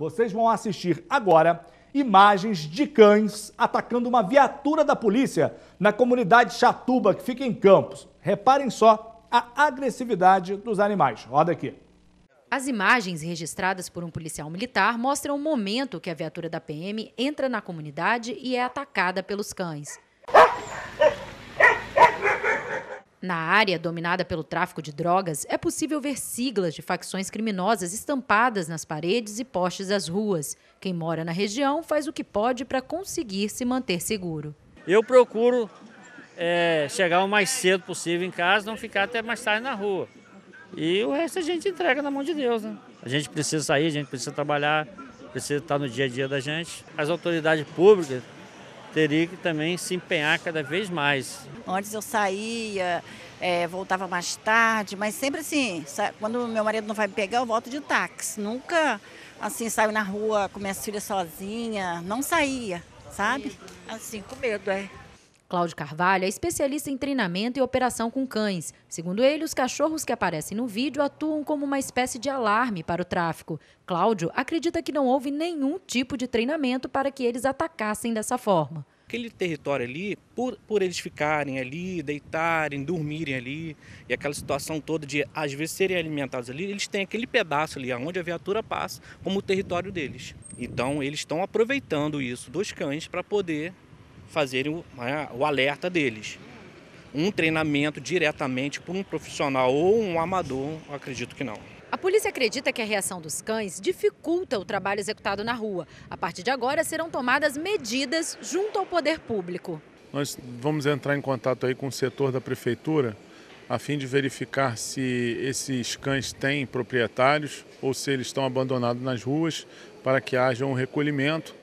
vocês vão assistir agora imagens de cães atacando uma viatura da polícia na comunidade Chatuba, que fica em Campos. Reparem só a agressividade dos animais. Roda aqui. As imagens registradas por um policial militar mostram o momento que a viatura da PM entra na comunidade e é atacada pelos cães. Na área dominada pelo tráfico de drogas, é possível ver siglas de facções criminosas estampadas nas paredes e postes das ruas. Quem mora na região faz o que pode para conseguir se manter seguro. Eu procuro é, chegar o mais cedo possível em casa, não ficar até mais tarde na rua. E o resto a gente entrega na mão de Deus. Né? A gente precisa sair, a gente precisa trabalhar, precisa estar no dia a dia da gente. As autoridades públicas teria que também se empenhar cada vez mais. Antes eu saía, é, voltava mais tarde, mas sempre assim, quando meu marido não vai me pegar, eu volto de táxi. Nunca assim saio na rua com minhas filhas sozinha, não saía, sabe? Assim, com medo, é. Cláudio Carvalho é especialista em treinamento e operação com cães. Segundo ele, os cachorros que aparecem no vídeo atuam como uma espécie de alarme para o tráfico. Cláudio acredita que não houve nenhum tipo de treinamento para que eles atacassem dessa forma aquele território ali, por, por eles ficarem ali, deitarem, dormirem ali, e aquela situação toda de às vezes serem alimentados ali, eles têm aquele pedaço ali onde a viatura passa como o território deles. Então eles estão aproveitando isso dos cães para poder fazerem o, né, o alerta deles. Um treinamento diretamente por um profissional ou um amador, acredito que não. A polícia acredita que a reação dos cães dificulta o trabalho executado na rua. A partir de agora serão tomadas medidas junto ao poder público. Nós vamos entrar em contato aí com o setor da prefeitura a fim de verificar se esses cães têm proprietários ou se eles estão abandonados nas ruas para que haja um recolhimento